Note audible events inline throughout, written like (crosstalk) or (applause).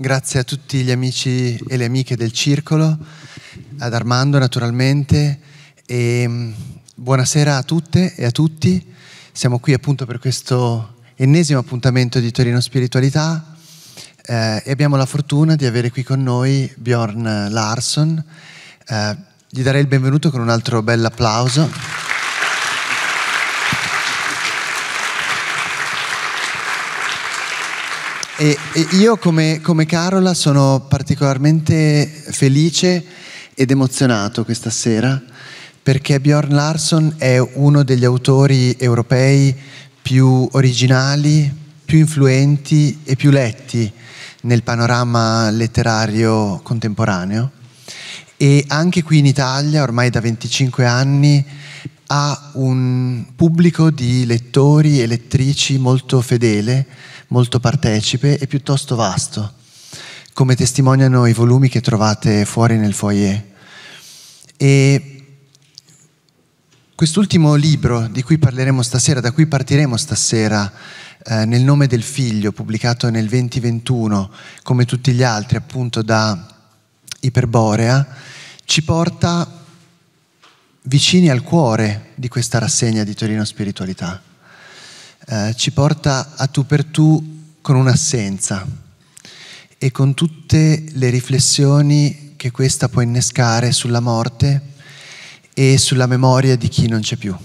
grazie a tutti gli amici e le amiche del circolo, ad Armando naturalmente e mm, buonasera a tutte e a tutti. Siamo qui appunto per questo ennesimo appuntamento di Torino Spiritualità eh, e abbiamo la fortuna di avere qui con noi Bjorn Larsson. Eh, gli darei il benvenuto con un altro bel applauso. E, e io come, come Carola sono particolarmente felice ed emozionato questa sera perché Bjorn Larson è uno degli autori europei più originali, più influenti e più letti nel panorama letterario contemporaneo e anche qui in Italia ormai da 25 anni ha un pubblico di lettori e lettrici molto fedele molto partecipe e piuttosto vasto, come testimoniano i volumi che trovate fuori nel foyer. E quest'ultimo libro di cui parleremo stasera, da cui partiremo stasera, eh, nel nome del figlio, pubblicato nel 2021, come tutti gli altri, appunto da Iperborea, ci porta vicini al cuore di questa rassegna di Torino Spiritualità. Eh, ci porta a tu per tu con un'assenza e con tutte le riflessioni che questa può innescare sulla morte e sulla memoria di chi non c'è più.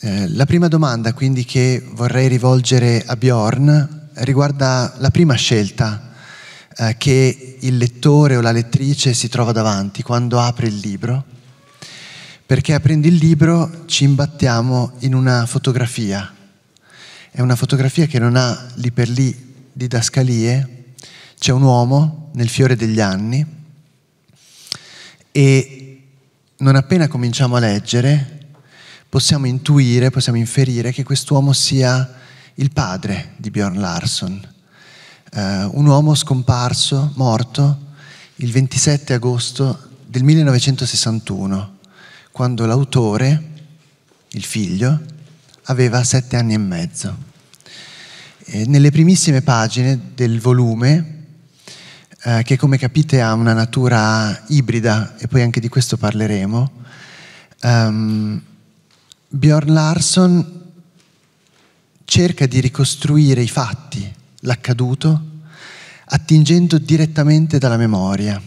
Eh, la prima domanda quindi che vorrei rivolgere a Bjorn riguarda la prima scelta eh, che il lettore o la lettrice si trova davanti quando apre il libro perché aprendo il libro ci imbattiamo in una fotografia. È una fotografia che non ha lì per lì didascalie. C'è un uomo nel fiore degli anni e non appena cominciamo a leggere possiamo intuire, possiamo inferire che quest'uomo sia il padre di Bjorn Larson, eh, un uomo scomparso, morto, il 27 agosto del 1961 quando l'autore, il figlio, aveva sette anni e mezzo. E nelle primissime pagine del volume, eh, che come capite ha una natura ibrida, e poi anche di questo parleremo, um, Bjorn Larson cerca di ricostruire i fatti, l'accaduto, attingendo direttamente dalla memoria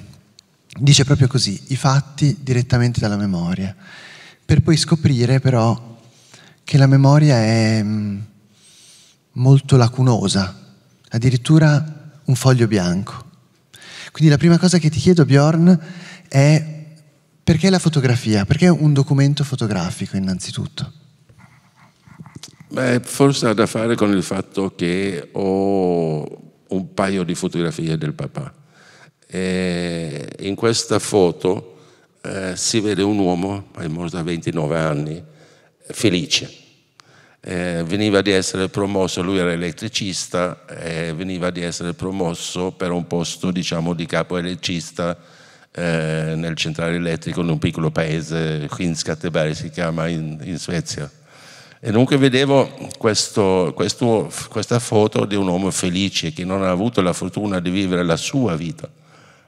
dice proprio così, i fatti direttamente dalla memoria, per poi scoprire però che la memoria è mm, molto lacunosa, addirittura un foglio bianco. Quindi la prima cosa che ti chiedo Bjorn è perché la fotografia? Perché un documento fotografico innanzitutto? Beh, forse ha da fare con il fatto che ho un paio di fotografie del papà e in questa foto eh, si vede un uomo, è morto a 29 anni, felice. Eh, veniva di essere promosso, lui era elettricista, eh, veniva di essere promosso per un posto diciamo, di capo elettricista eh, nel centrale elettrico in un piccolo paese, Hinskatteberg si chiama in, in Svezia. E dunque vedevo questo, questo, questa foto di un uomo felice che non ha avuto la fortuna di vivere la sua vita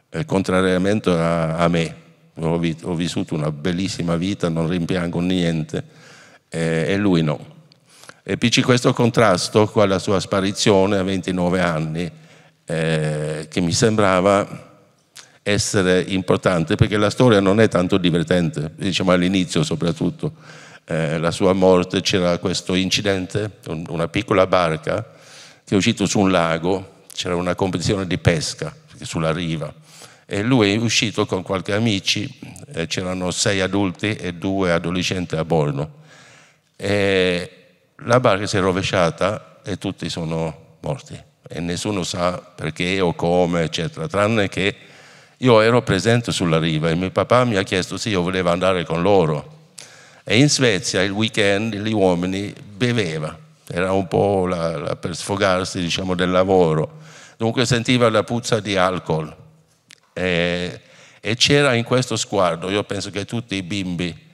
eh, contrariamente a, a me, ho, vi, ho, vissuto una bellissima vita, non rimpiango niente, eh, e lui no. E PC questo contrasto con la sua sparizione a 29 anni, eh, che mi sembrava essere importante, perché la storia non è tanto divertente, diciamo all'inizio soprattutto, eh, la sua morte c'era questo incidente, un, una piccola barca che è uscita su un lago, c'era una competizione di pesca sulla riva, e lui è uscito con qualche amici, eh, c'erano sei adulti e due adolescenti a bordo. E la barca si è rovesciata e tutti sono morti e nessuno sa perché o come, eccetera, tranne che io ero presente sulla riva e mio papà mi ha chiesto se io volevo andare con loro. E in Svezia il weekend gli uomini bevevano, era un po' la, la per sfogarsi diciamo, del lavoro, dunque sentiva la puzza di alcol e, e c'era in questo sguardo, io penso che tutti i bimbi,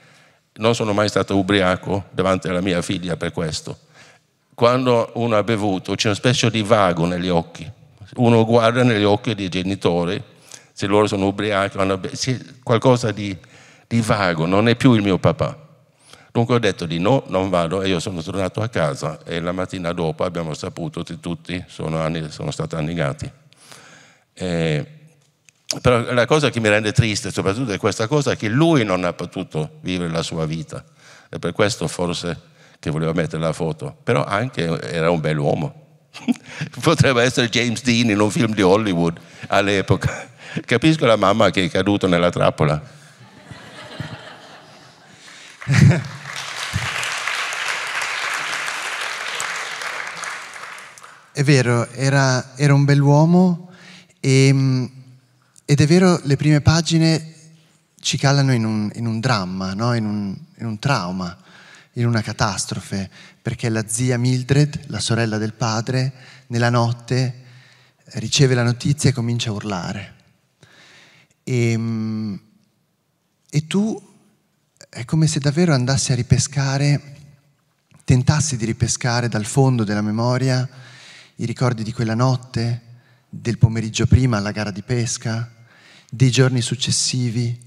non sono mai stato ubriaco davanti alla mia figlia per questo, quando uno ha bevuto c'è una specie di vago negli occhi, uno guarda negli occhi dei genitori, se loro sono ubriachi, qualcosa di, di vago, non è più il mio papà. Dunque ho detto di no, non vado e io sono tornato a casa e la mattina dopo abbiamo saputo che tutti sono, anni, sono stati annegati. E però la cosa che mi rende triste soprattutto è questa cosa che lui non ha potuto vivere la sua vita. E per questo forse che voleva mettere la foto. Però anche era un bell'uomo. (laughs) Potrebbe essere James Dean in un film di Hollywood all'epoca. (laughs) Capisco la mamma che è caduto nella trappola. È vero, era, era un bell'uomo e mm, ed è vero, le prime pagine ci calano in un, in un dramma, no? in, un, in un trauma, in una catastrofe, perché la zia Mildred, la sorella del padre, nella notte riceve la notizia e comincia a urlare. E, ehm, e, tu è come se davvero andassi a ripescare, tentassi di ripescare dal fondo della memoria i ricordi di quella notte, del pomeriggio prima alla gara di pesca, dei giorni successivi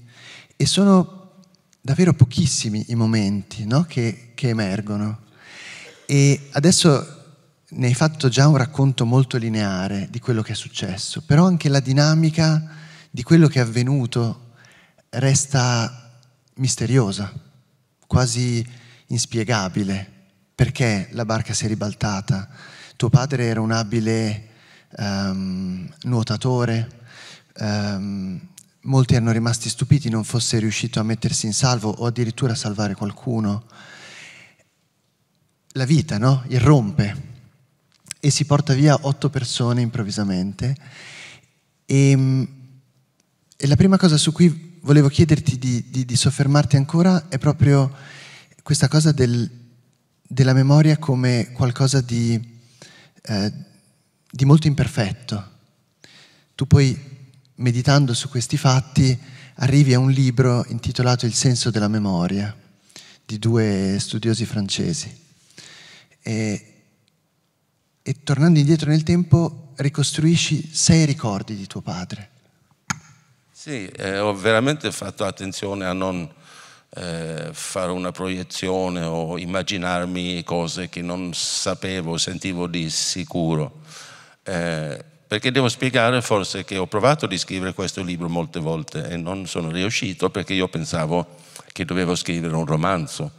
e sono davvero pochissimi i momenti no? che, che emergono. E adesso ne hai fatto già un racconto molto lineare di quello che è successo, però anche la dinamica di quello che è avvenuto resta misteriosa, quasi inspiegabile, perché la barca si è ribaltata. Tuo padre era un abile um, nuotatore, ehm, molti erano rimasti stupiti non fosse riuscito a mettersi in salvo o addirittura a salvare qualcuno. La vita, no? Irrompe e si porta via otto persone improvvisamente. E, ehm, e la prima cosa su cui volevo chiederti di, di, di soffermarti ancora è proprio questa cosa del, della memoria come qualcosa di, eh, di molto imperfetto. Tu puoi meditando su questi fatti, arrivi a un libro intitolato Il senso della memoria di due studiosi francesi. E, e tornando indietro nel tempo, ricostruisci sei ricordi di tuo padre. Sì, eh, ho veramente fatto attenzione a non eh, fare una proiezione o immaginarmi cose che non sapevo, sentivo di sicuro. Eh, perché devo spiegare forse che ho provato di scrivere questo libro molte volte e non sono riuscito perché io pensavo che dovevo scrivere un romanzo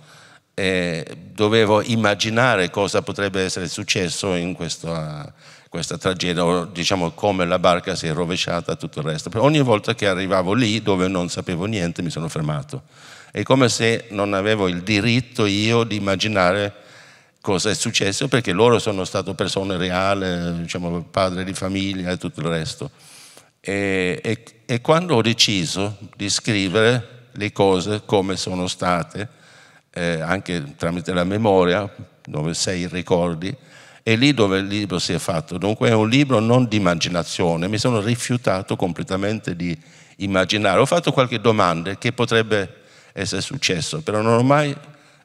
e dovevo immaginare cosa potrebbe essere successo in questa, questa tragedia, o diciamo come la barca si è rovesciata e tutto il resto. Però ogni volta che arrivavo lì dove non sapevo niente mi sono fermato. È come se non avevo il diritto io di immaginare cosa è successo perché loro sono state persone reali, diciamo, padre di famiglia e tutto il resto. E, e, e, quando ho deciso di scrivere le cose come sono state, eh, anche tramite la memoria, dove sei i ricordi, è lì dove il libro si è fatto. Dunque è un libro non di immaginazione, mi sono rifiutato completamente di immaginare. Ho fatto qualche domanda che potrebbe essere successo, però non ho mai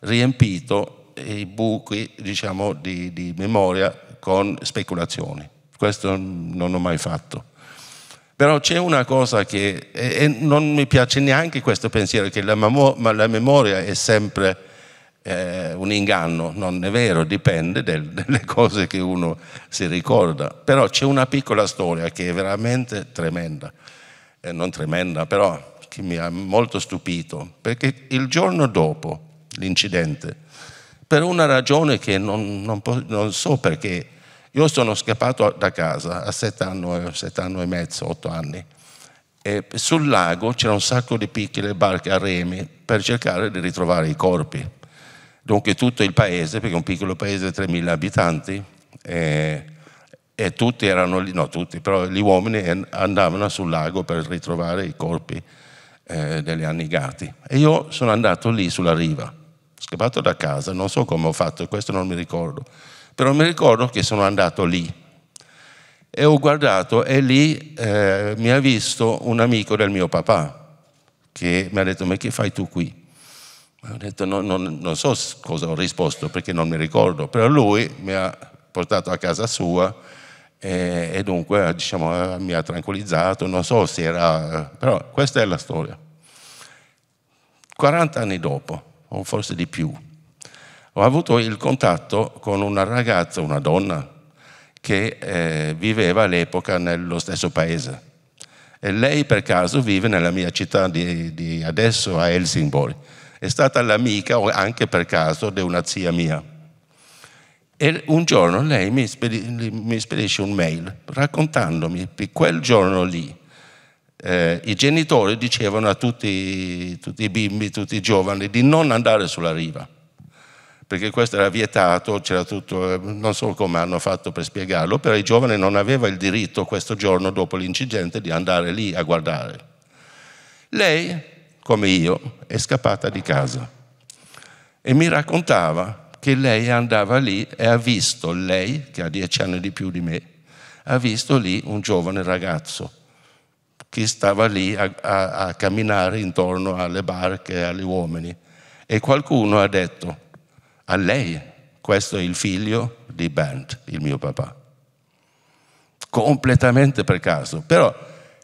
riempito i buchi diciamo, di, di memoria con speculazioni. Questo non ho mai fatto. Però c'è una cosa che, e non mi piace neanche questo pensiero, che la, memoria è sempre eh, un inganno, non è vero, dipende del, (laughs) delle cose che uno si ricorda. Però c'è una piccola storia che è veramente tremenda, eh, non tremenda, però che mi ha molto stupito, perché il giorno dopo l'incidente per una ragione che non, non, non so perché. Io sono scappato da casa a sette anni, sette anni e mezzo, otto anni. E sul lago c'era un sacco di piccole barche a remi per cercare di ritrovare i corpi. Dunque tutto il paese, perché è un piccolo paese di 3.000 abitanti, e, e, tutti erano lì, no tutti, però gli uomini andavano sul lago per ritrovare i corpi eh, degli annegati. E io sono andato lì sulla riva scappato da casa, non so come ho fatto, questo non mi ricordo, però mi ricordo che sono andato lì e ho guardato e lì eh, mi ha visto un amico del mio papà che mi ha detto ma che fai tu qui? Ho detto no, non, non so cosa ho risposto perché non mi ricordo, però lui mi ha portato a casa sua e, e dunque diciamo, eh, mi ha tranquillizzato, non so se era... però questa è la storia. 40 anni dopo, o forse di più. Ho avuto il contatto con una ragazza, una donna, che eh, viveva all'epoca nello stesso paese. E lei per caso vive nella mia città di, di adesso, a Helsingborg. È stata l'amica, anche per caso, di una zia mia. E un giorno lei mi, spedisce un mail raccontandomi di quel giorno lì eh, i genitori dicevano a tutti, tutti, i bimbi, tutti i giovani, di non andare sulla riva, perché questo era vietato, c'era tutto, eh, non so come hanno fatto per spiegarlo, però i giovani non avevano il diritto questo giorno dopo l'incidente di andare lì a guardare. Lei, come io, è scappata di casa e mi raccontava che lei andava lì e ha visto lei, che ha dieci anni di più di me, ha visto lì un giovane ragazzo chi stava lì a, a, a camminare intorno alle barche e agli uomini. E qualcuno ha detto, a lei, questo è il figlio di Bernd, il mio papà. Completamente per caso. Però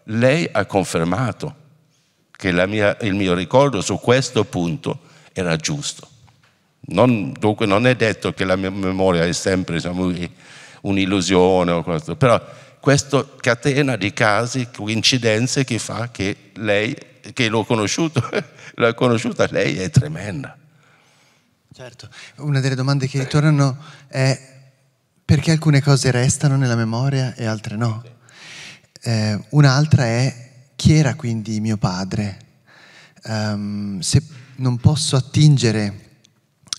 lei ha confermato che mia, il mio ricordo su questo punto era giusto. Non, dunque non è detto che la mia memoria è sempre diciamo, un'illusione o questo, però questa catena di casi, coincidenze che fa che lei, che l'ho conosciuto, (laughs) l'ha conosciuta, lei è tremenda. Certo, una delle domande che ritornano è perché alcune cose restano nella memoria e altre no. Eh, un'altra è chi era quindi mio padre? Um, se non posso attingere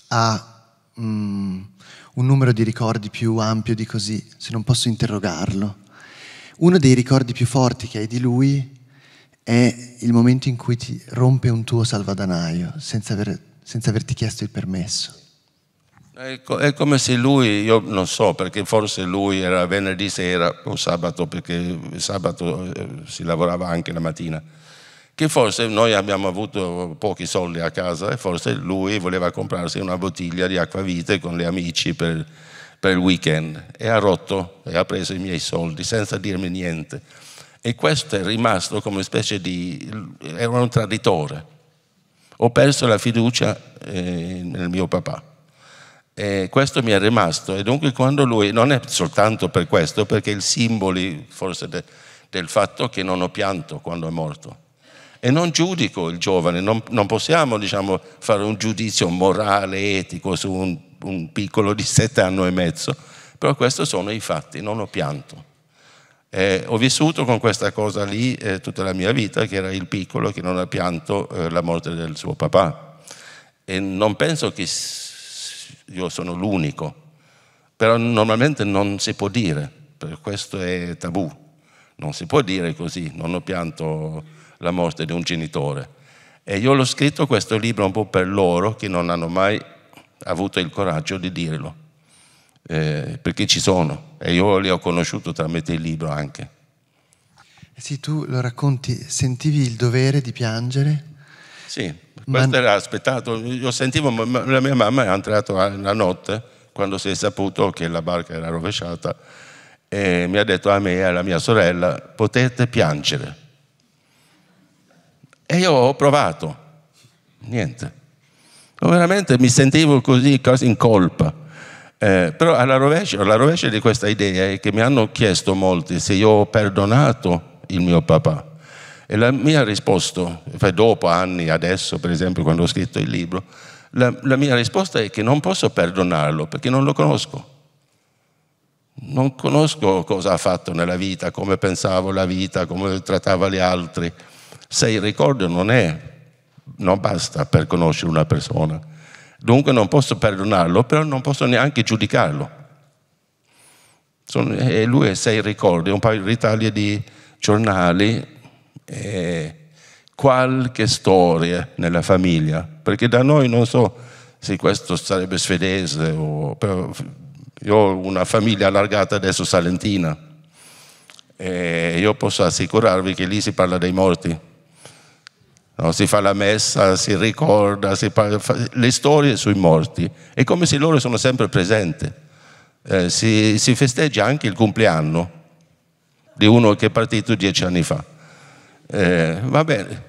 a um, un numero di ricordi più ampio di così, se non posso interrogarlo, uno dei ricordi più forti che hai di lui è il momento in cui ti rompe un tuo salvadanaio senza, aver, senza averti chiesto il permesso. È, come se lui, io non so perché forse lui era venerdì sera o sabato, perché sabato eh, si lavorava anche la mattina, che forse noi abbiamo avuto pochi soldi a casa e forse lui voleva comprarsi una bottiglia di acquavite con gli amici per per il weekend e ha rotto e ha preso i miei soldi senza dirmi niente. E questo è rimasto come una specie di... era un traditore. Ho perso la fiducia eh, nel mio papà. E questo mi è rimasto e dunque quando lui, non è soltanto per questo, perché il simbolo forse de, del fatto che non ho pianto quando è morto. E non giudico il giovane, non, non possiamo diciamo, fare un giudizio morale, etico su un un piccolo di sette anni e mezzo, però questi sono i fatti, non ho pianto. Eh, ho vissuto con questa cosa lì eh, tutta la mia vita, che era il piccolo che non ha pianto eh, la morte del suo papà. E non penso che io sono l'unico, però normalmente non si può dire, per questo è tabù, non si può dire così, non ho pianto la morte di un genitore. E io l'ho scritto questo libro un po' per loro che non hanno mai avuto il coraggio di dirlo, eh, perché ci sono e io li ho conosciuti tramite il libro anche. Eh sì, tu lo racconti, sentivi il dovere di piangere? Sì, questo ma... era aspettato, io sentivo, la mia mamma è entrata la notte quando si è saputo che la barca era rovesciata e mi ha detto a me e alla mia sorella potete piangere. E io ho provato, niente veramente mi sentivo così, quasi in colpa. Eh, però alla rovescia, alla rovescia, di questa idea è che mi hanno chiesto molti se io ho perdonato il mio papà. E la mia risposta, cioè dopo anni, adesso per esempio quando ho scritto il libro, la, la mia risposta è che non posso perdonarlo perché non lo conosco. Non conosco cosa ha fatto nella vita, come pensavo la vita, come trattava gli altri. Se il ricordo non è non basta per conoscere una persona. Dunque non posso perdonarlo, però non posso neanche giudicarlo. Sono, e lui ha sei ricordi, un paio di ritagli di giornali, e qualche storia nella famiglia, perché da noi non so se questo sarebbe svedese, o, io ho una famiglia allargata adesso salentina, e io posso assicurarvi che lì si parla dei morti no? si fa la messa, si ricorda, si fa, le storie sui morti. È come se loro sono sempre presenti. Eh, si, si festeggia anche il compleanno di uno che è partito dieci anni fa. Eh, va bene,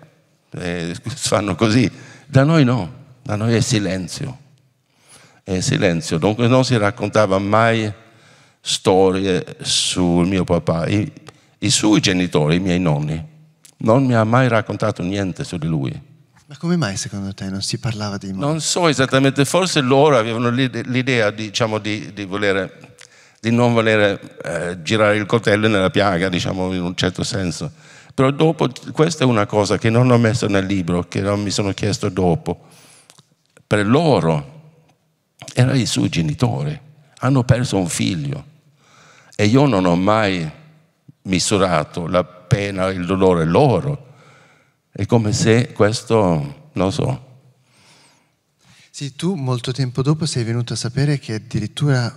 eh, fanno così. Da noi no, da noi è silenzio. È silenzio, dunque non si raccontava mai storie sul mio papà, i, i suoi genitori, i miei nonni non mi ha mai raccontato niente su di lui. Ma come mai secondo te non si parlava di Non so esattamente, forse loro avevano l'idea diciamo, di, di, volere, di, non volere eh, girare il coltello nella piaga, diciamo in un certo senso. Però dopo, questa è una cosa che non ho messo nel libro, che non mi sono chiesto dopo. Per loro erano i suoi genitori, hanno perso un figlio e io non ho mai misurato la pena, il dolore loro. È come se questo, non so. Sì, tu molto tempo dopo sei venuto a sapere che addirittura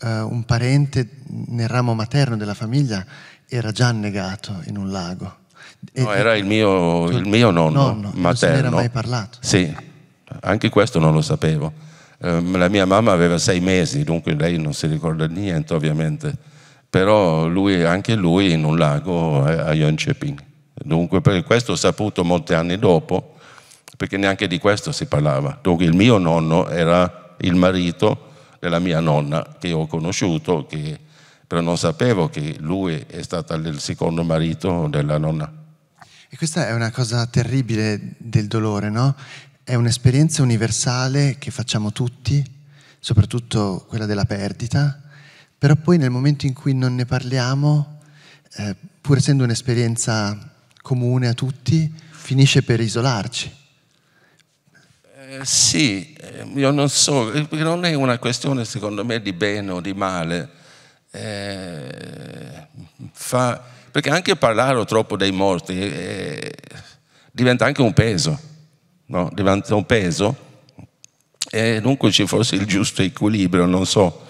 uh, un parente nel ramo materno della famiglia era già annegato in un lago. E no, era il mio, il mio nonno, nonno materno. Non se ne era mai parlato. Sì, anche questo non lo sapevo. Ehm, la mia mamma aveva sei mesi, dunque lei non si ricorda niente ovviamente però lui, anche lui in un lago a Yoncepin. Dunque, per questo ho saputo molti anni dopo, perché neanche di questo si parlava. Dunque, il mio nonno era il marito della mia nonna, che ho conosciuto, che, però non sapevo che lui è stato il secondo marito della nonna. E questa è una cosa terribile del dolore, no? È un'esperienza universale che facciamo tutti, soprattutto quella della perdita però poi nel momento in cui non ne parliamo, eh, pur essendo un'esperienza comune a tutti, finisce per isolarci. Eh, sì, eh, io non so, eh, non è una questione secondo me di bene o di male. Eh, fa, perché anche parlare troppo dei morti eh, diventa anche un peso, no? diventa un peso e dunque ci fosse il giusto equilibrio, non so.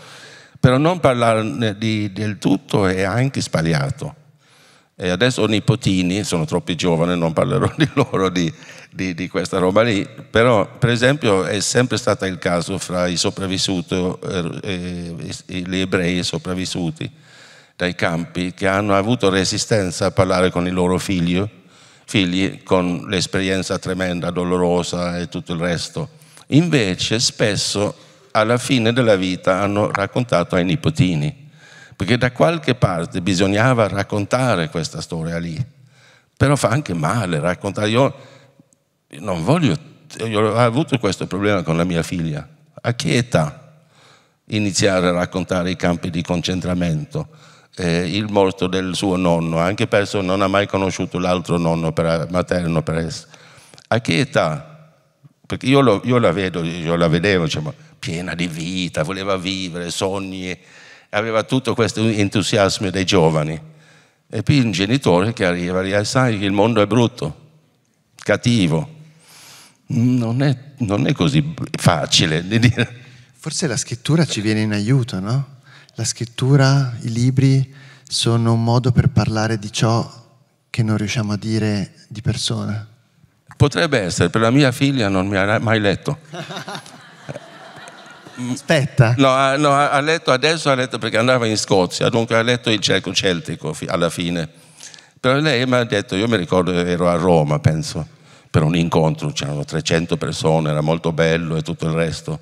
Però non parlare eh, di, del tutto è anche sbagliato. E adesso ho nipotini, sono troppi giovani, non parlerò (laughs) di loro di, di, di, questa roba lì, però per esempio è sempre stato il caso fra i sopravvissuti, eh, eh gli ebrei sopravvissuti dai campi, che hanno avuto resistenza a parlare con i loro figli, figli con l'esperienza tremenda, dolorosa e tutto il resto. Invece spesso alla fine della vita hanno raccontato ai nipotini, perché da qualche parte bisognava raccontare questa storia lì, però fa anche male raccontare. Io non voglio, io ho avuto questo problema con la mia figlia, a che età iniziare a raccontare i campi di concentramento? Eh, il morto del suo nonno, anche perso non ha mai conosciuto l'altro nonno per, materno per essere. A che età? Perché io, lo, io la vedo, io la vedevo, diciamo, piena di vita, voleva vivere, sogni, aveva tutto questo entusiasmo dei giovani. E poi un genitore che arriva e ah, sai che il mondo è brutto, cattivo. Mm, non è, non è così facile di dire. Forse la scrittura ci viene in aiuto, no? La scrittura, i libri sono un modo per parlare di ciò che non riusciamo a dire di persona. Potrebbe essere, per la mia figlia non mi ha mai letto. (laughs) Mm. Aspetta. No, ha, no, ha letto adesso, ha letto perché andava in Scozia, dunque ha letto il cerco celtico alla fine. Però lei mi ha detto, io mi ricordo che ero a Roma, penso, per un incontro, c'erano 300 persone, era molto bello e tutto il resto.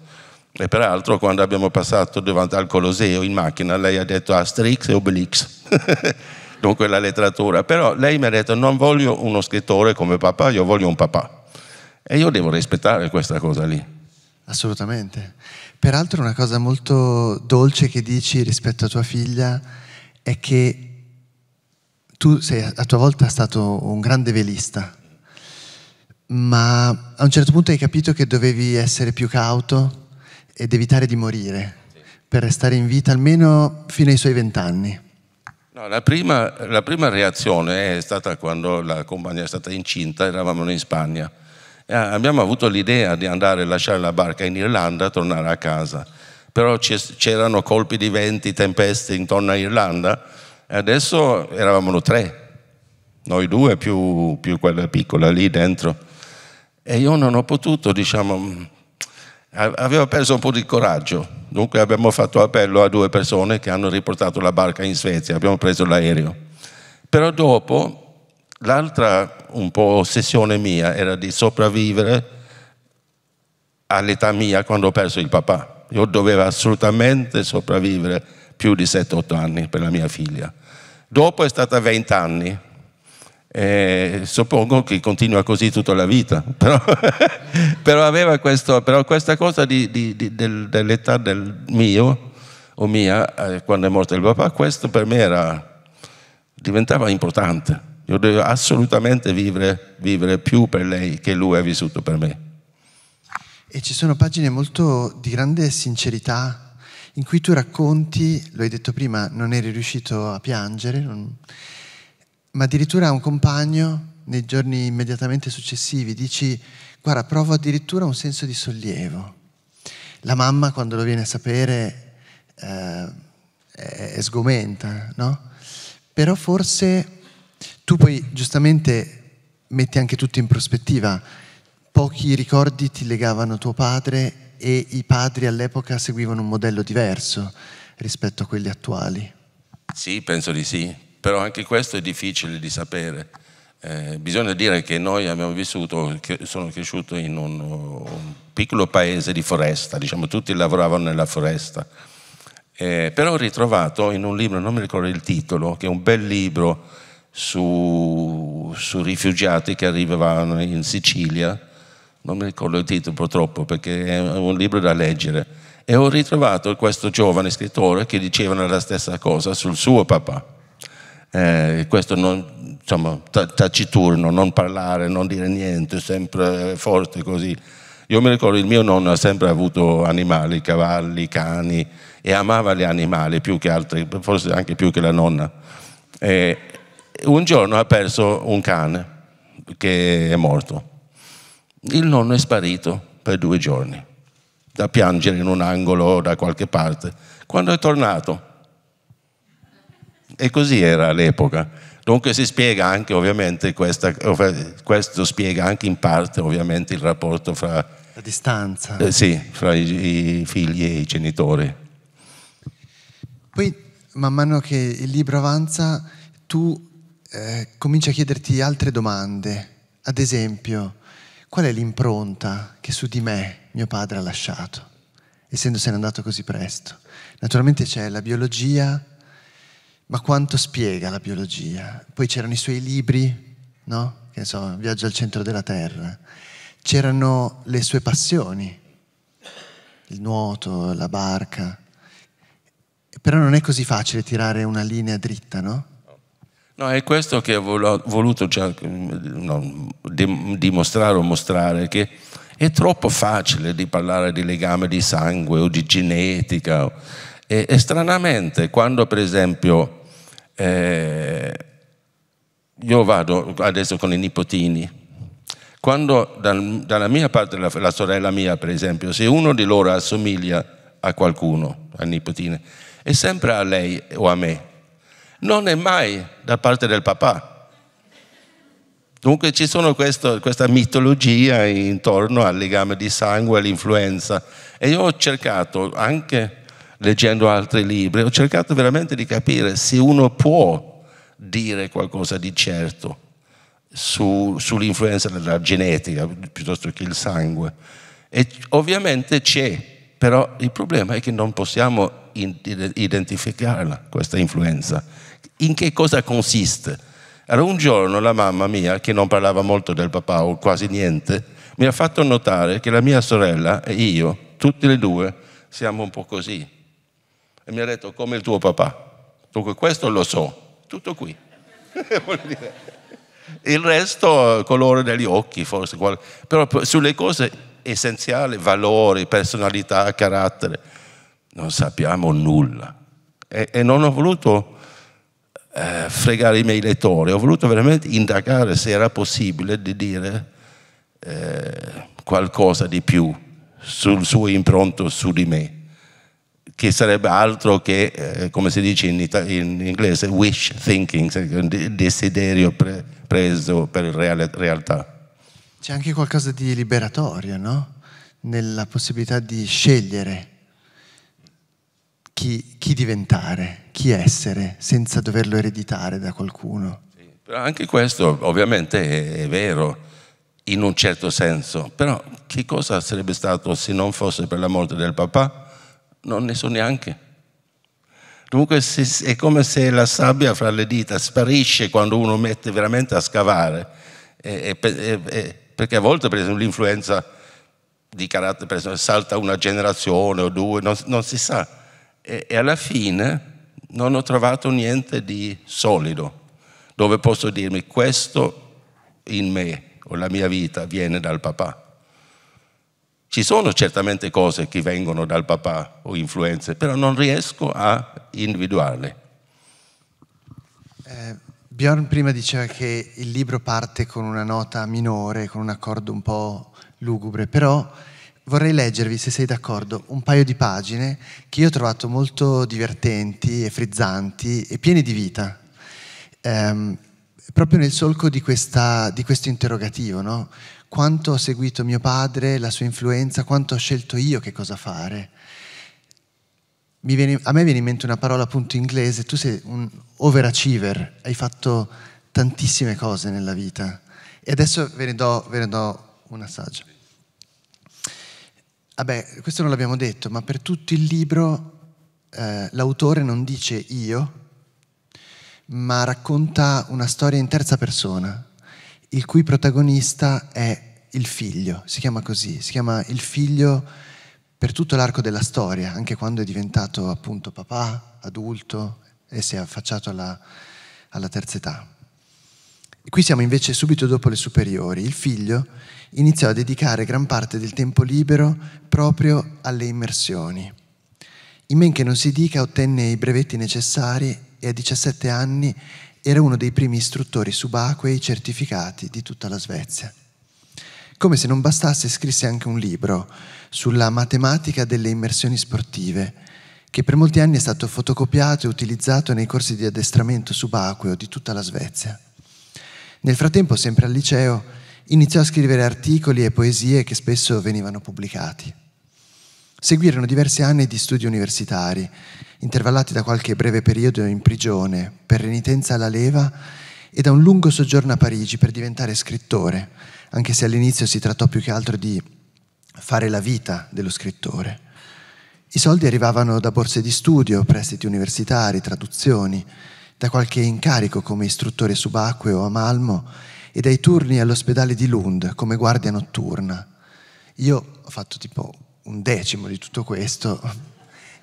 E peraltro quando abbiamo passato davanti al Colosseo in macchina, lei ha detto Asterix e Obelix. (laughs) Dunque la letteratura. Però lei mi ha detto non voglio uno scrittore come papà, io voglio un papà. E io devo rispettare questa cosa lì. Assolutamente. Peraltro una cosa molto dolce che dici rispetto a tua figlia è che tu sei a tua volta stato un grande velista, ma a un certo punto hai capito che dovevi essere più cauto ed evitare di morire per restare in vita almeno fino ai suoi vent'anni. No, la, prima, la prima reazione è stata quando la compagna è stata incinta, eravamo in Spagna eh, abbiamo avuto l'idea di andare a lasciare la barca in Irlanda e tornare a casa, però c'erano colpi di venti, tempeste intorno a Irlanda e adesso eravamo tre, noi due più, più quella piccola lì dentro. E io non ho potuto, diciamo, mm, avevo perso un po' di coraggio, dunque abbiamo fatto appello a due persone che hanno riportato la barca in Svezia, abbiamo preso l'aereo. Però dopo L'altra un po' ossessione mia era di sopravvivere all'età mia quando ho perso il papà. Io dovevo assolutamente sopravvivere più di 7-8 anni per la mia figlia. Dopo è stata 20 anni. E suppongo che continua così tutta la vita, (laughs) però, però aveva questo, però questa cosa di, di, di, del, dell'età del mio o mia, eh, quando è morto il papà, questo per me era, diventava importante io devo assolutamente vivere, vivere più per lei che lui ha vissuto per me. E ci sono pagine molto di grande sincerità in cui tu racconti, lo hai detto prima, non eri riuscito a piangere, non... ma addirittura a un compagno nei giorni immediatamente successivi dici guarda provo addirittura un senso di sollievo. La mamma quando lo viene a sapere eh, è sgomenta, no? Però forse tu poi giustamente metti anche tutto in prospettiva. Pochi ricordi ti legavano tuo padre e i padri all'epoca seguivano un modello diverso rispetto a quelli attuali. Sì, penso di sì, però anche questo è difficile di sapere. Eh, bisogna dire che noi abbiamo vissuto, sono cresciuto in un, un, piccolo paese di foresta, diciamo tutti lavoravano nella foresta, eh, però ho ritrovato in un libro, non mi ricordo il titolo, che è un bel libro su, su rifugiati che arrivavano in Sicilia, non mi ricordo il titolo purtroppo perché è un libro da leggere, e ho ritrovato questo giovane scrittore che diceva la stessa cosa sul suo papà. Eh, questo non, insomma, taciturno, non parlare, non dire niente, sempre forte così. Io mi ricordo il mio nonno ha sempre avuto animali, cavalli, cani e amava gli animali più che altri, forse anche più che la nonna. E, un giorno ha perso un cane che è morto. Il nonno è sparito per due giorni, da piangere in un angolo o da qualche parte. Quando è tornato? E così era all'epoca. Dunque si spiega anche ovviamente questa, questo spiega anche in parte ovviamente il rapporto fra... La distanza. Eh, sì, fra i, i figli e i genitori. Poi man mano che il libro avanza tu eh, comincia a chiederti altre domande. Ad esempio, qual è l'impronta che su di me mio padre ha lasciato, essendosene andato così presto? Naturalmente c'è la biologia, ma quanto spiega la biologia? Poi c'erano i suoi libri, no? Che ne so, Viaggio al centro della Terra. C'erano le sue passioni, il nuoto, la barca. Però non è così facile tirare una linea dritta, no? No, è questo che ho voluto cioè, dimostrare o mostrare, che è troppo facile di parlare di legame di sangue o di genetica. E, e stranamente, quando per esempio eh, io vado adesso con i nipotini, quando dal, dalla mia parte, la, la sorella mia per esempio, se uno di loro assomiglia a qualcuno, al nipotine, è sempre a lei o a me non è mai da parte del papà. Dunque ci sono questo, questa mitologia intorno al legame di sangue, all'influenza. E io ho cercato, anche leggendo altri libri, ho cercato veramente di capire se uno può dire qualcosa di certo su, sull'influenza della genetica piuttosto che il sangue. E ovviamente c'è, però il problema è che non possiamo identificarla, questa influenza in che cosa consiste? Allora un giorno la mamma mia, che non parlava molto del papà o quasi niente, mi ha fatto notare che la mia sorella e io, tutte e due, siamo un po' così. E mi ha detto come il tuo papà. Dunque questo lo so, tutto qui. (laughs) il resto, colore degli occhi, forse, però sulle cose essenziali, valori, personalità, carattere, non sappiamo nulla. E, e non ho voluto eh, fregare i miei lettori, ho voluto veramente indagare se era possibile di dire eh, qualcosa di più sul suo impronto su di me che sarebbe altro che, eh, come si dice in, in, inglese, wish thinking, desiderio pre preso per reale realtà. C'è anche qualcosa di liberatorio, no? Nella possibilità di scegliere chi, chi diventare, chi essere, senza doverlo ereditare da qualcuno. Sì, anche questo ovviamente è, è vero, in un certo senso, però che cosa sarebbe stato se non fosse per la morte del papà? Non ne so neanche. Dunque è come se la sabbia fra le dita sparisce quando uno mette veramente a scavare, e, e, e, perché a volte per esempio l'influenza di carattere personale salta una generazione o due, non, non si sa e, e alla fine non ho trovato niente di solido dove posso dirmi questo in me o la mia vita viene dal papà. Ci sono certamente cose che vengono dal papà o influenze, però non riesco a individuarle. Eh, Bjorn prima diceva che il libro parte con una nota minore, con un accordo un po' lugubre, però vorrei leggervi, se sei d'accordo, un paio di pagine che io ho trovato molto divertenti e frizzanti e piene di vita, ehm, proprio nel solco di, questa, di questo interrogativo, no? Quanto ho seguito mio padre, la sua influenza, quanto ho scelto io che cosa fare. Viene, a me viene in mente una parola appunto inglese, tu sei un overachiever, hai fatto tantissime cose nella vita. E adesso ve ne do, ve ne do un assaggio. Vabbè, questo non l'abbiamo detto, ma per tutto il libro eh, l'autore non dice io, ma racconta una storia in terza persona, il cui protagonista è il figlio, si chiama così, si chiama il figlio per tutto l'arco della storia, anche quando è diventato appunto papà, adulto e si è affacciato alla, alla terza età. E qui siamo invece subito dopo le superiori, il figlio iniziò a dedicare gran parte del tempo libero proprio alle immersioni. In men che non si dica ottenne i brevetti necessari e a 17 anni era uno dei primi istruttori subacquei certificati di tutta la Svezia. Come se non bastasse scrisse anche un libro sulla matematica delle immersioni sportive, che per molti anni è stato fotocopiato e utilizzato nei corsi di addestramento subacqueo di tutta la Svezia. Nel frattempo, sempre al liceo, iniziò a scrivere articoli e poesie che spesso venivano pubblicati. Seguirono diversi anni di studi universitari, intervallati da qualche breve periodo in prigione per renitenza alla leva e da un lungo soggiorno a Parigi per diventare scrittore, anche se all'inizio si trattò più che altro di fare la vita dello scrittore. I soldi arrivavano da borse di studio, prestiti universitari, traduzioni, da qualche incarico come istruttore subacqueo a Malmo e dai turni all'ospedale di Lund come guardia notturna. Io ho fatto tipo un decimo di tutto questo,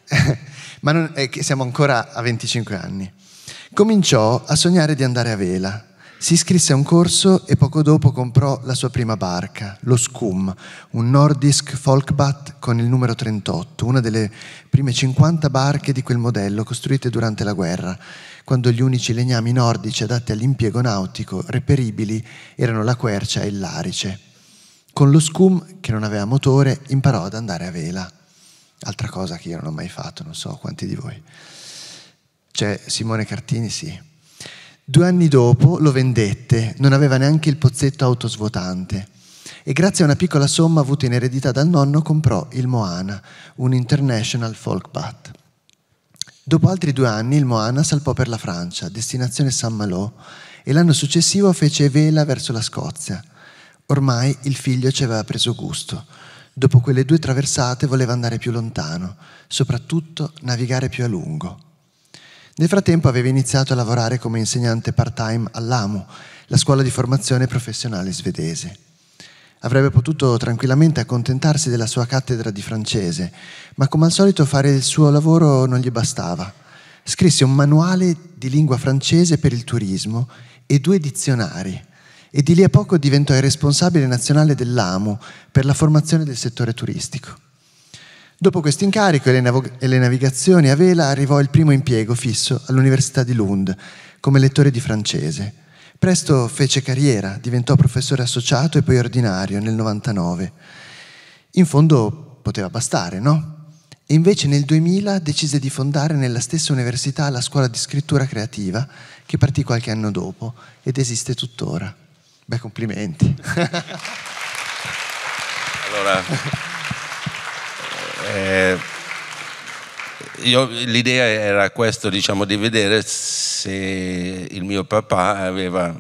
(laughs) ma non, siamo ancora a 25 anni. Cominciò a sognare di andare a vela si iscrisse a un corso e poco dopo comprò la sua prima barca, lo Scum, un Nordisk Folkbat con il numero 38, una delle prime 50 barche di quel modello costruite durante la guerra, quando gli unici legnami nordici adatti all'impiego nautico reperibili erano la quercia e l'arice. Con lo Scum, che non aveva motore, imparò ad andare a vela. Altra cosa che io non ho mai fatto, non so quanti di voi. C'è Simone Cartini, sì Due anni dopo lo vendette, non aveva neanche il pozzetto autosvuotante e grazie a una piccola somma avuta in eredità dal nonno comprò il Moana, un International Folk Bat. Dopo altri due anni il Moana salpò per la Francia, destinazione saint Malo, e l'anno successivo fece vela verso la Scozia. Ormai il figlio ci aveva preso gusto. Dopo quelle due traversate voleva andare più lontano, soprattutto navigare più a lungo. Nel frattempo aveva iniziato a lavorare come insegnante part-time all'AMU, la scuola di formazione professionale svedese. Avrebbe potuto tranquillamente accontentarsi della sua cattedra di francese, ma come al solito fare il suo lavoro non gli bastava. Scrisse un manuale di lingua francese per il turismo e due dizionari e di lì a poco diventò il responsabile nazionale dell'AMU per la formazione del settore turistico. Dopo questo incarico e le navigazioni a vela arrivò il primo impiego fisso all'Università di Lund come lettore di francese. Presto fece carriera, diventò professore associato e poi ordinario nel 99. In fondo poteva bastare, no? E invece nel 2000 decise di fondare nella stessa università la scuola di scrittura creativa che partì qualche anno dopo ed esiste tuttora. Beh, complimenti. (laughs) allora, eh, io, l'idea era questa, diciamo, di vedere se il mio papà aveva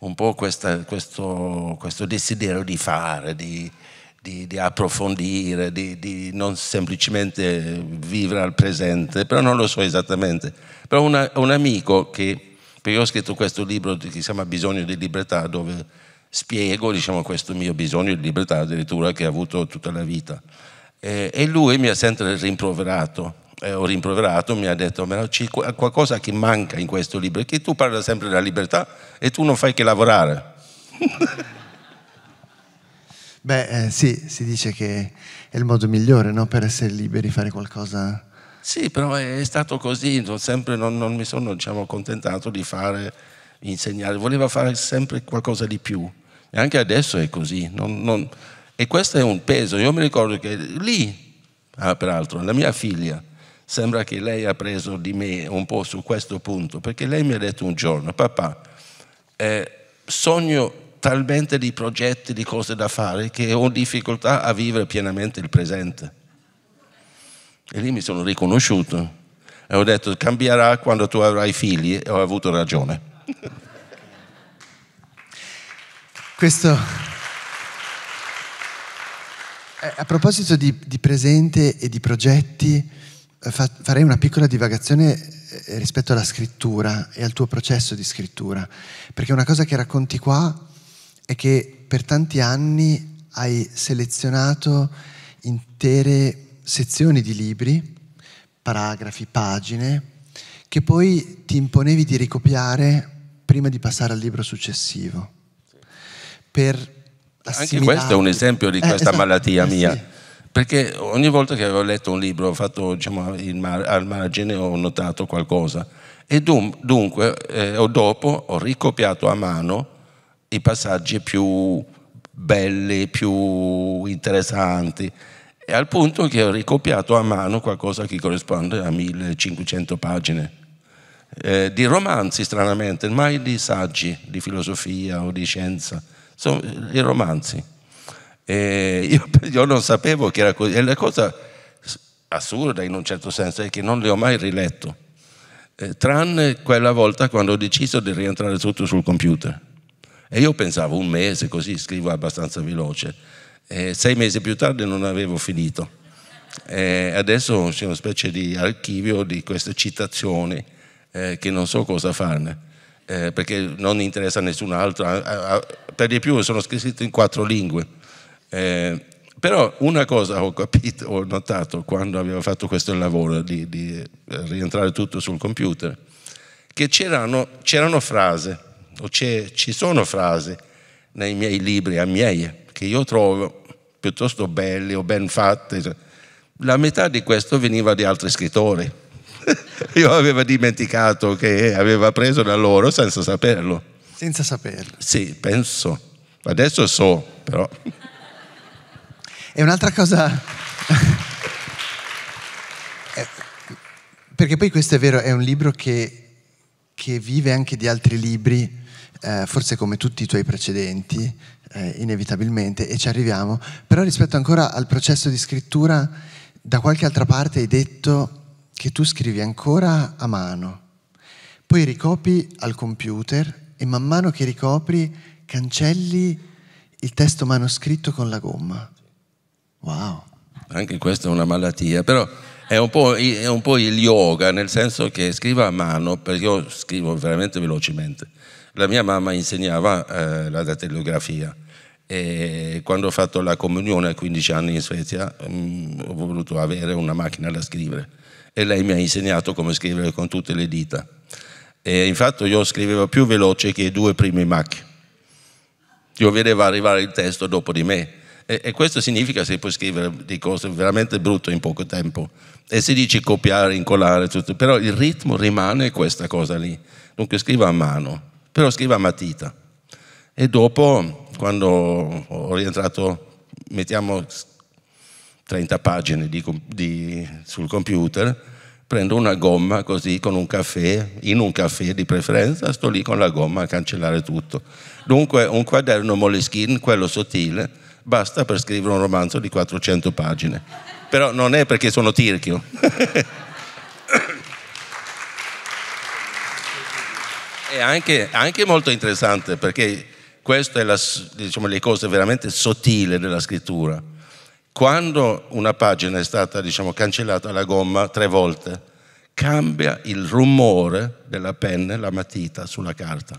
un po' questa, questo, questo, desiderio di fare, di, di, di approfondire, di, di, non semplicemente vivere al presente, però non lo so esattamente. Però una, un amico che, perché ho scritto questo libro che si chiama Bisogno di libertà, dove spiego diciamo, questo mio bisogno di libertà addirittura che ho avuto tutta la vita. Eh, e lui mi ha sempre rimproverato, eh, ho rimproverato, mi ha detto, ma c'è qualcosa che manca in questo libro, è che tu parli sempre della libertà e tu non fai che lavorare. (laughs) Beh, eh, sì, si dice che è il modo migliore no? per essere liberi, fare qualcosa. Sì, però è stato così, sempre non, non mi sono diciamo, contentato di fare, insegnare, volevo fare sempre qualcosa di più. E anche adesso è così. Non, non, e questo è un peso. Io mi ricordo che lì, ah, peraltro, la mia figlia, sembra che lei ha preso di me un po' su questo punto, perché lei mi ha detto un giorno, papà, eh, sogno talmente di progetti, di cose da fare, che ho difficoltà a vivere pienamente il presente. E lì mi sono riconosciuto e ho detto cambierà quando tu avrai figli e ho avuto ragione. Questo eh, a proposito di, di presente e di progetti, eh, fa, farei una piccola divagazione eh, rispetto alla scrittura e al tuo processo di scrittura, perché una cosa che racconti qua è che per tanti anni hai selezionato intere sezioni di libri, paragrafi, pagine, che poi ti imponevi di ricopiare prima di passare al libro successivo, per Assimilare. Anche questo è un esempio di eh, questa eh, esatto. malattia eh, mia. Sì. Perché ogni volta che avevo letto un libro, ho fatto diciamo, mar- al margine, ho notato qualcosa. E dun- dunque, eh, dopo, ho ricopiato a mano i passaggi più belli, più interessanti. E al punto che ho ricopiato a mano qualcosa che corrisponde a 1500 pagine. Eh, di romanzi, stranamente, mai di saggi, di filosofia o di scienza sono i romanzi. Io, (laughs) io, non sapevo che era così. E la cosa assurda in un certo senso è che non li ho mai riletto, eh, tranne quella volta quando ho deciso di rientrare tutto sul computer. E io pensavo un mese così, scrivo abbastanza veloce. E sei mesi più tardi non avevo finito. E adesso c'è una specie di archivio di queste citazioni eh, che non so cosa farne eh, perché non interessa a nessun altro, a, a, per di più sono scritti in quattro lingue. Eh, però una cosa ho capito, ho notato quando avevo fatto questo lavoro di, di rientrare tutto sul computer, che c'erano, frasi, o ci sono frasi nei miei libri, a miei, che io trovo piuttosto belle o ben fatte. La metà di questo veniva di altri scrittori (laughs) Io avevo dimenticato che aveva preso da loro senza saperlo. Senza saperlo. Sì, penso. Adesso so, però. E un'altra cosa... (laughs) Eh, perché poi questo è vero, è un libro che, che vive anche di altri libri, eh, forse come tutti i tuoi precedenti, eh, inevitabilmente, e ci arriviamo. Però rispetto ancora al processo di scrittura, da qualche altra parte hai detto che tu scrivi ancora a mano, poi ricopi al computer e man mano che ricopri cancelli il testo manoscritto con la gomma. Wow. Anche questa è una malattia, però è un, è un po', il yoga, nel senso che scrivo a mano, perché io scrivo veramente velocemente. La mia mamma insegnava eh, la datellografia e quando ho fatto la comunione a 15 anni in Svezia mh, mm, ho voluto avere una macchina da scrivere e lei mi ha insegnato come scrivere con tutte le dita. E infatti io scrivevo più veloce che i due primi Mac. Io vedevo arrivare il testo dopo di me. E, e questo significa che puoi scrivere di cose veramente brutte in poco tempo. E si dice copiare, incollare, tutto. Però il ritmo rimane questa cosa lì. Dunque scrivo a mano, però scrivo a matita. E dopo, quando ho rientrato, mettiamo 30 pagine di, di, sul computer, prendo una gomma così con un caffè, in un caffè di preferenza, sto lì con la gomma a cancellare tutto. Dunque un quaderno Moleskine, quello sottile, basta per scrivere un romanzo di 400 pagine. Però non è perché sono tirchio. è anche, anche, molto interessante perché questa è la, diciamo, le cose veramente sottili della scrittura quando una pagina è stata diciamo, cancellata alla gomma tre volte, cambia il rumore della penna e la matita sulla carta,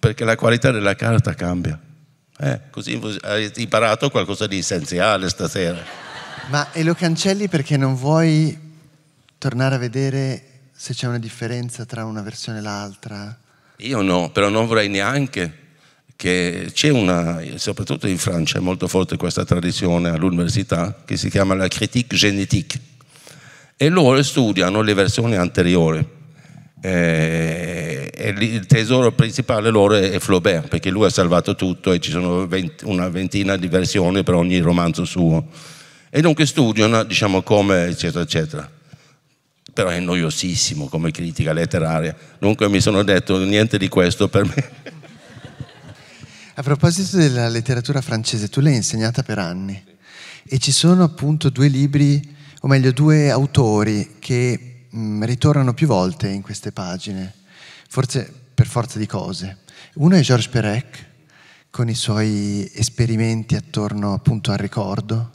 perché la qualità della carta cambia. Eh, così avete imparato qualcosa di essenziale stasera. Ma e lo cancelli perché non vuoi tornare a vedere se c'è una differenza tra una versione e l'altra? Io no, però non vorrei neanche che c'è una, soprattutto in Francia è molto forte questa tradizione all'università che si chiama la critique génétique e loro studiano le versioni anteriori eh, e il tesoro principale loro è Flaubert perché lui ha salvato tutto e ci sono venti, una ventina di versioni per ogni romanzo suo e dunque studiano diciamo come eccetera eccetera però è noiosissimo come critica letteraria dunque mi sono detto niente di questo per me (laughs) A proposito della letteratura francese, tu l'hai insegnata per anni e ci sono appunto due libri, o meglio due autori che mh, mm, ritornano più volte in queste pagine, forse per forza di cose. Uno è Georges Perec con i suoi esperimenti attorno appunto al ricordo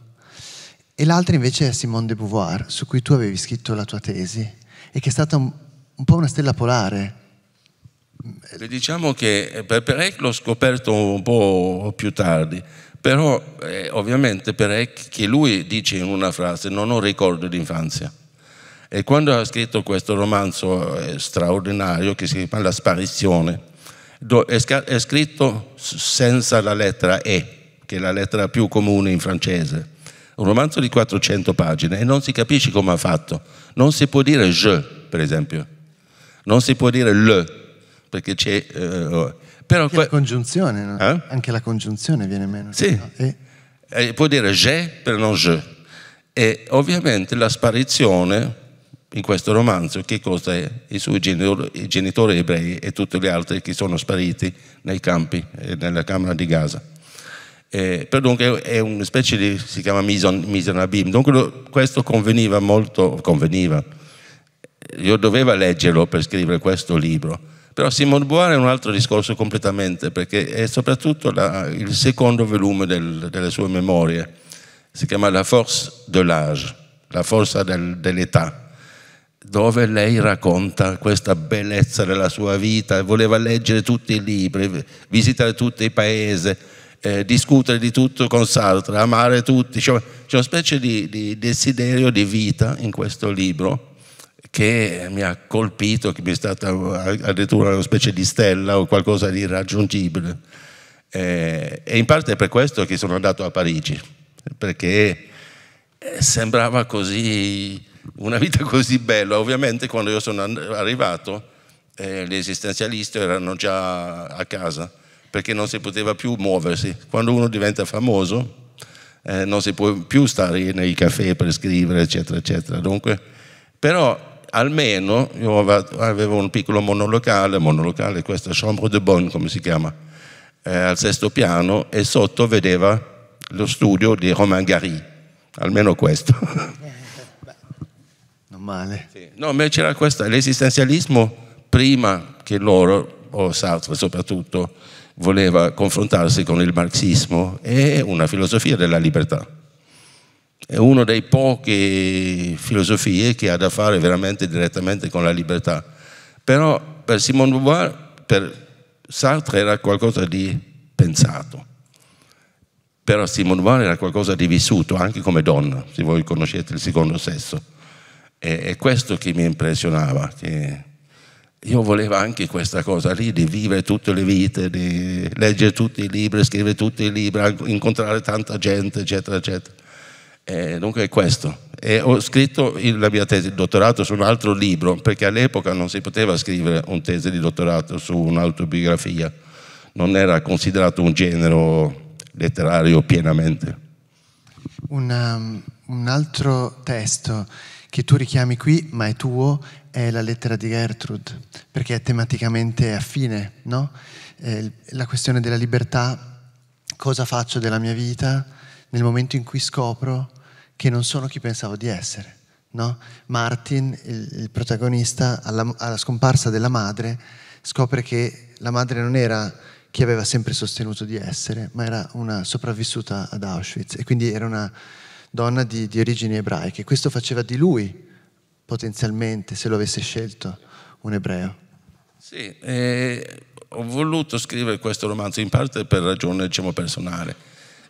e l'altro invece è Simone de Beauvoir su cui tu avevi scritto la tua tesi e che è stata un, un po' una stella polare Diciamo che eh, per Perec l'ho scoperto un po' più tardi, però eh, ovviamente Perec, che lui dice in una frase, non ho ricordo d'infanzia. E quando ha scritto questo romanzo eh, straordinario che si chiama La sparizione, è scritto senza la lettera E, che è la lettera più comune in francese. Un romanzo di 400 pagine e non si capisce come ha fatto. Non si può dire je, per esempio. Non si può dire le, perché c'è... Eh, oh. però anche la congiunzione, no? eh? anche la congiunzione viene meno. Sì, no? e... Eh, può dire je per non je. E ovviamente la sparizione in questo romanzo che cosa è? I suoi genitori, i genitori ebrei e tutti gli altri che sono spariti nei campi, eh, nella Camera di Gaza. Eh, però dunque è una specie di, si chiama Mizan, Mizan Abim, dunque lo, questo conveniva molto, conveniva, io dovevo leggerlo per scrivere questo libro, però Simone Boire è un altro discorso completamente, perché è soprattutto la, il secondo volume del, delle sue memorie. Si chiama La force de l'âge, la forza del, dell'età, dove lei racconta questa bellezza della sua vita, voleva leggere tutti i libri, visitare tutti i paesi, eh, discutere di tutto con Sartre, amare tutti. C'è una specie di, di desiderio di vita in questo libro che mi ha colpito, che mi è stata addirittura una specie di stella o qualcosa di irraggiungibile. Eh, e in parte è per questo che sono andato a Parigi, perché eh, sembrava così, una vita così bella. Ovviamente quando io sono arrivato eh, gli esistenzialisti erano già a casa, perché non si poteva più muoversi. Quando uno diventa famoso eh, non si può più stare nei caffè per scrivere, eccetera, eccetera. Dunque, però almeno, io avevo un piccolo monolocale, monolocale questa chambre de bonne come si chiama, eh, al sesto piano e sotto vedeva lo studio di Romain Gary, almeno questo. (laughs) non male. Sì. No, ma c'era questo, l'esistenzialismo prima che loro, o Sartre soprattutto, voleva confrontarsi con il marxismo, è una filosofia della libertà. È una dei pochi filosofie che ha da fare veramente direttamente con la libertà. Però per Simone de Beauvoir, per Sartre era qualcosa di pensato. Però Simone de Beauvoir era qualcosa di vissuto, anche come donna, se voi conoscete il secondo sesso. E, è questo che mi impressionava, che io volevo anche questa cosa lì di vivere tutte le vite, di leggere tutti i libri, scrivere tutti i libri, incontrare tanta gente, eccetera, eccetera. Eh, dunque è questo. E ho scritto la mia tesi di dottorato su un altro libro, perché all'epoca non si poteva scrivere un tesi di dottorato su un'autobiografia, non era considerato un genere letterario pienamente. Una, um, un altro testo che tu richiami qui, ma è tuo, è la lettera di Gertrude, perché è tematicamente affine, no? eh, la questione della libertà, cosa faccio della mia vita nel momento in cui scopro che non sono chi pensavo di essere. No? Martin, il, il protagonista, alla, alla scomparsa della madre, scopre che la madre non era chi aveva sempre sostenuto di essere, ma era una sopravvissuta ad Auschwitz e quindi era una donna di, di origini ebraiche. Questo faceva di lui, potenzialmente, se lo avesse scelto, un ebreo. Sì, eh, ho voluto scrivere questo romanzo in parte per ragione diciamo, personale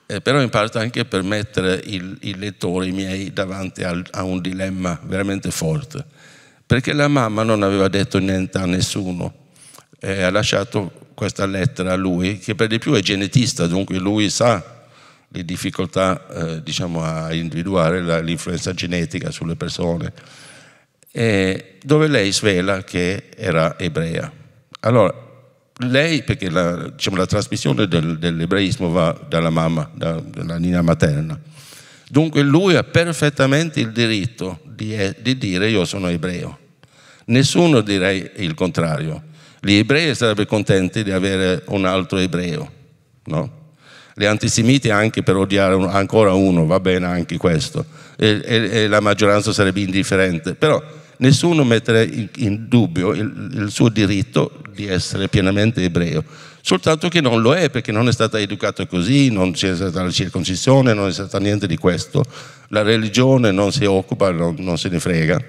eh, però in parte anche per mettere il, i lettori miei davanti al, a un dilemma veramente forte, perché la mamma non aveva detto niente a nessuno, eh, ha lasciato questa lettera a lui, che per di più è genetista, dunque lui sa le difficoltà eh, diciamo, a individuare la, l'influenza genetica sulle persone, dove lei svela che era ebrea. Allora, lei, perché la, diciamo, la trasmissione del, dell'ebraismo va dalla mamma, da, dalla nina materna, dunque lui ha perfettamente il diritto di, eh, di dire io sono ebreo. Nessuno direi il contrario. Gli ebrei sarebbero contenti di avere un altro ebreo, no? Gli antisemiti anche per odiare ancora uno, va bene anche questo. E, e, e la maggioranza sarebbe indifferente. Però nessuno metterà in, in dubbio il, il suo diritto di essere pienamente ebreo, soltanto che non lo è perché non è stata educata così, non c'è stata la circoncisione, non è stata niente di questo, la religione non si occupa, non, non se ne frega,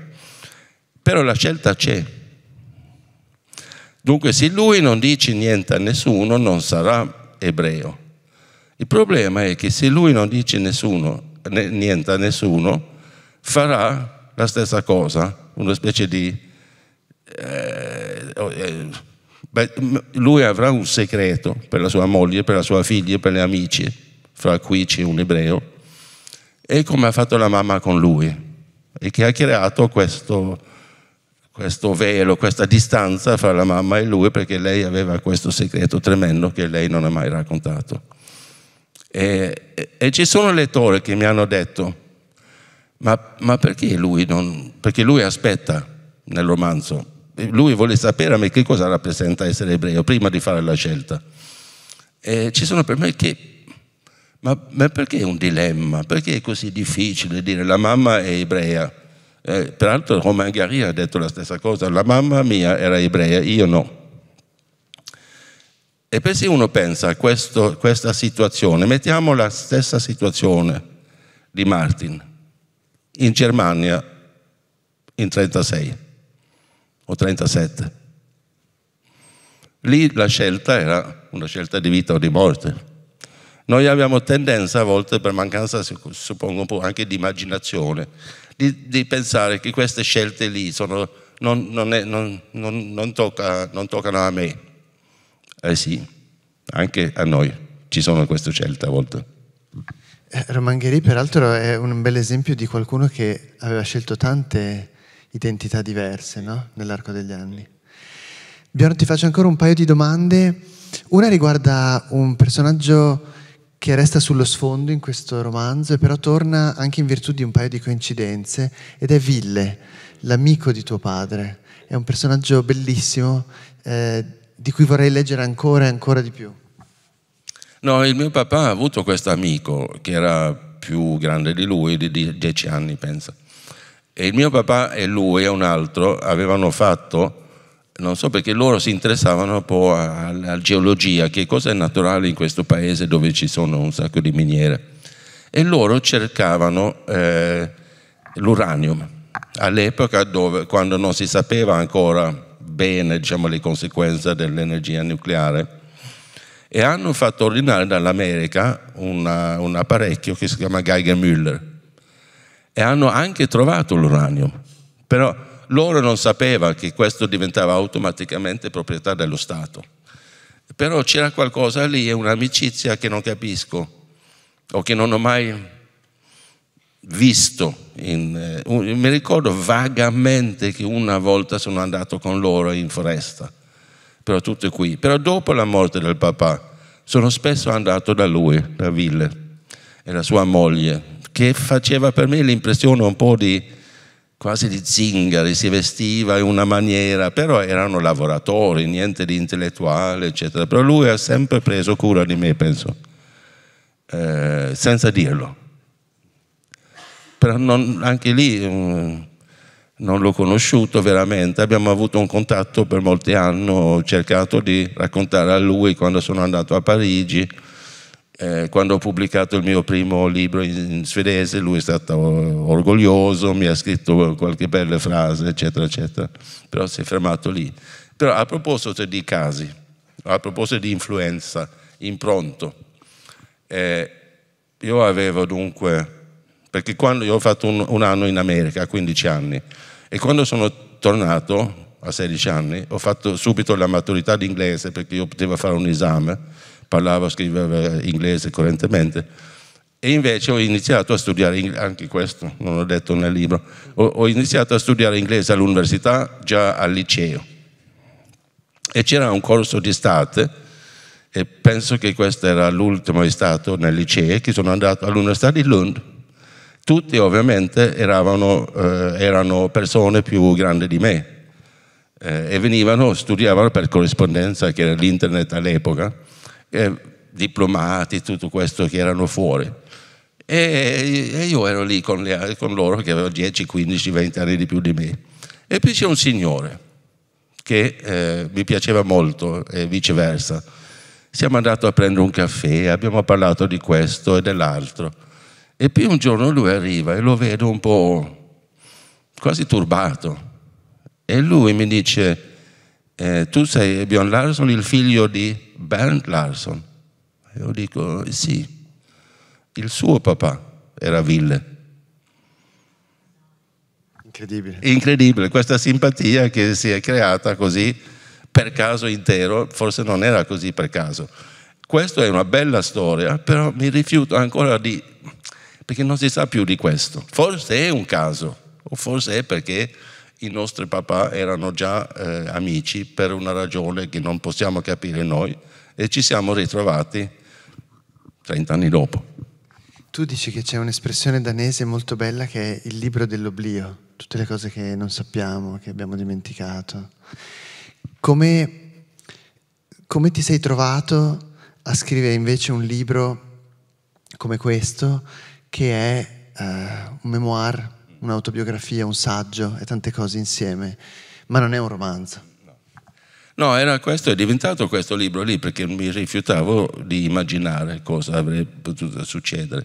però la scelta c'è. Dunque se lui non dice niente a nessuno non sarà ebreo. Il problema è che se lui non dice nessuno, niente a nessuno, farà la stessa cosa una specie di... Eh, oh, eh beh, lui avrà un segreto per la sua moglie, per la sua figlia, per le amici, fra cui c'è un ebreo, e come ha fatto la mamma con lui, e che ha creato questo, questo velo, questa distanza fra la mamma e lui, perché lei aveva questo segreto tremendo che lei non ha mai raccontato. E, e, e ci sono lettori che mi hanno detto, ma, ma perché lui non... Perché lui aspetta nel romanzo. Lui vuole sapere a me che cosa rappresenta essere ebreo prima di fare la scelta. E ci sono per me che... Ma, ma perché è un dilemma? Perché è così difficile dire la mamma è ebrea? Eh, peraltro Romain Gary ha detto la stessa cosa, la mamma mia era ebrea, io no. E per se uno pensa a questo, questa situazione, mettiamo la stessa situazione di Martin, in Germania in 36 o 37. Lì la scelta era una scelta di vita o di morte. Noi abbiamo tendenza a volte, per mancanza suppongo un po' anche di immaginazione, di, di pensare che queste scelte lì sono, non, non, è, non, tocca, non, toccano a me. Eh sì, anche a noi ci sono queste scelte a volte. Eh, Romangheri peraltro è un bel esempio di qualcuno che aveva scelto tante identità diverse no? nell'arco degli anni. Bjorn ti faccio ancora un paio di domande. Una riguarda un personaggio che resta sullo sfondo in questo romanzo e però torna anche in virtù di un paio di coincidenze ed è Ville, l'amico di tuo padre. È un personaggio bellissimo eh, di cui vorrei leggere ancora e ancora di più. No, il mio papà ha avuto questo amico che era più grande di lui, di dieci anni penso. E il mio papà e lui e un altro avevano fatto, non so perché loro si interessavano un po' alla geologia, che cosa è naturale in questo paese dove ci sono un sacco di miniere. E loro cercavano eh, l'uranium, all'epoca dove, quando non si sapeva ancora bene diciamo, le conseguenze dell'energia nucleare e hanno fatto ordinare dall'America una, un apparecchio che si chiama Geiger Müller e hanno anche trovato l'uranio, però loro non sapevano che questo diventava automaticamente proprietà dello Stato. Però c'era qualcosa lì, un'amicizia che non capisco o che non ho mai visto. In, eh, mi ricordo vagamente che una volta sono andato con loro in foresta però tutto è qui. Però dopo la morte del papà sono spesso andato da lui, da Ville e la sua moglie, che faceva per me l'impressione un po' di quasi di zingari, si vestiva in una maniera, però erano lavoratori, niente di intellettuale, eccetera. Però lui ha sempre preso cura di me, penso, eh, senza dirlo. Però non, anche lì... Um, non l'ho conosciuto veramente, abbiamo avuto un contatto per molti anni, ho cercato di raccontare a lui quando sono andato a Parigi, eh, quando ho pubblicato il mio primo libro in svedese, lui è stato orgoglioso, mi ha scritto qualche bella frase, eccetera, eccetera, però si è fermato lì. Però a proposito di casi, a proposito di influenza, impronto, eh, io avevo dunque, perché quando io ho fatto un, un anno in America, a 15 anni, e quando sono tornato, a 16 anni, ho fatto subito la maturità d'inglese perché io potevo fare un esame, parlavo, scrivevo inglese correntemente. E invece ho iniziato a studiare, anche questo non ho detto nel libro, ho, ho iniziato a studiare inglese all'università, già al liceo. E c'era un corso d'estate, e penso che questo era l'ultimo stato nel liceo, che sono andato all'università di Lund, tutti ovviamente erano, eh, erano persone più grandi di me eh, e venivano, studiavano per corrispondenza, che era l'internet all'epoca, eh, diplomati, tutto questo che erano fuori. E, e io ero lì con, le, con loro che avevano 10, 15, 20 anni di più di me. E poi c'è un signore che eh, mi piaceva molto e viceversa. Siamo andati a prendere un caffè, abbiamo parlato di questo e dell'altro. E poi un giorno lui arriva e lo vedo un po' quasi turbato. E lui mi dice, eh, tu sei Bjorn Larson, il figlio di Bernd Larson. E Io dico, sì, il suo papà era Ville. Incredibile. Incredibile, questa simpatia che si è creata così per caso intero, forse non era così per caso. Questa è una bella storia, però mi rifiuto ancora di perché non si sa più di questo. Forse è un caso, o forse è perché i nostri papà erano già eh, amici per una ragione che non possiamo capire noi e ci siamo ritrovati 30 anni dopo. Tu dici che c'è un'espressione danese molto bella che è il libro dell'oblio, tutte le cose che non sappiamo, che abbiamo dimenticato. Come, come ti sei trovato a scrivere invece un libro come questo che è uh, un memoir, un'autobiografia, un saggio e tante cose insieme, ma non è un romanzo. No, era questo, è diventato questo libro lì perché mi rifiutavo di immaginare cosa avrebbe potuto succedere.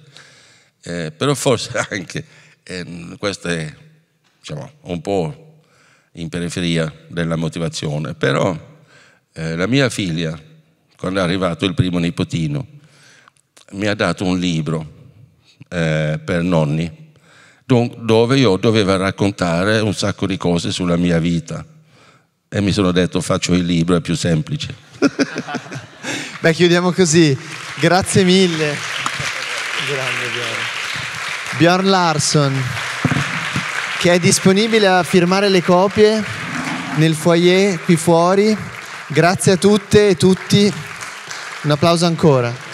Eh, però forse (laughs) anche, eh, questo è diciamo, un po' in periferia della motivazione, però eh, la mia figlia, quando è arrivato il primo nipotino, mi ha dato un libro eh, per nonni, dove io dovevo raccontare un sacco di cose sulla mia vita. E mi sono detto faccio il libro, è più semplice. (laughs) Beh, chiudiamo così. Grazie mille. Grande Bjorn. Bjorn Larson, che è disponibile a firmare le copie nel foyer qui fuori. Grazie a tutte e tutti. Un applauso ancora.